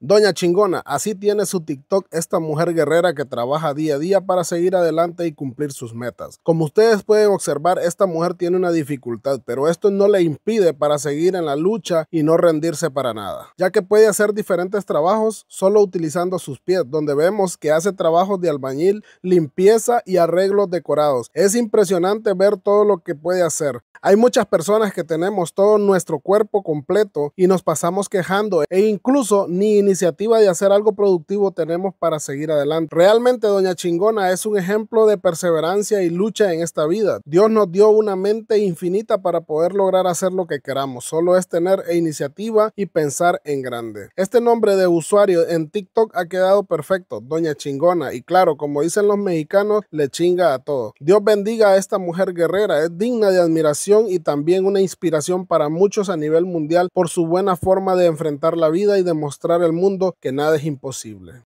Doña Chingona, así tiene su TikTok esta mujer guerrera que trabaja día a día para seguir adelante y cumplir sus metas. Como ustedes pueden observar, esta mujer tiene una dificultad, pero esto no le impide para seguir en la lucha y no rendirse para nada, ya que puede hacer diferentes trabajos solo utilizando sus pies, donde vemos que hace trabajos de albañil, limpieza y arreglos decorados. Es impresionante ver todo lo que puede hacer. Hay muchas personas que tenemos todo nuestro cuerpo completo y nos pasamos quejando e incluso ni iniciativa de hacer algo productivo tenemos para seguir adelante. Realmente Doña Chingona es un ejemplo de perseverancia y lucha en esta vida. Dios nos dio una mente infinita para poder lograr hacer lo que queramos. Solo es tener e iniciativa y pensar en grande. Este nombre de usuario en TikTok ha quedado perfecto, Doña Chingona. Y claro, como dicen los mexicanos, le chinga a todo. Dios bendiga a esta mujer guerrera. Es digna de admiración y también una inspiración para muchos a nivel mundial por su buena forma de enfrentar la vida y demostrar al mundo que nada es imposible.